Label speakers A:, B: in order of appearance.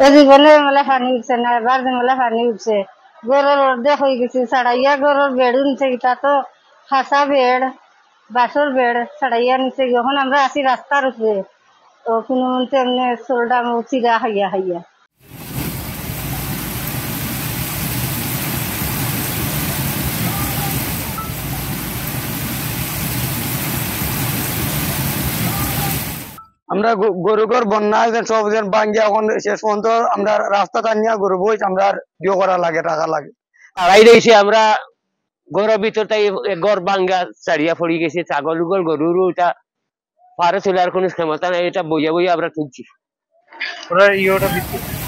A: পানি মানে উঠছে পানি মানে উঠছে গরুর হয়ে গেছে গরুর নিচে তো খাসা বেড় বাসর বেড় সাড়াইয়া নিচে আমরা আসি রাস্তার উপরে ও কোনো মতে এমনি চোরডা চিরা হাইয়া হাইয়া
B: আমরা গরুগর বন্যা সব সব ভাঙ্গি এখন শেষ পর্যন্ত আমরা রাস্তা টানিয়া গরু বই আমরা ডিও করা লাগে টাকা লাগে
C: আড়াই আমরা ঘরের ভিতর তাই গড় বাঙ্গা চারিয়া ফড়ি গেছে ছাগল উগল গরুরও এটা পারে তোলার কোনো ক্ষমতা নাই এটা বইয়া বইয়া আমরা তুলছি
D: ওরা ইয়েটা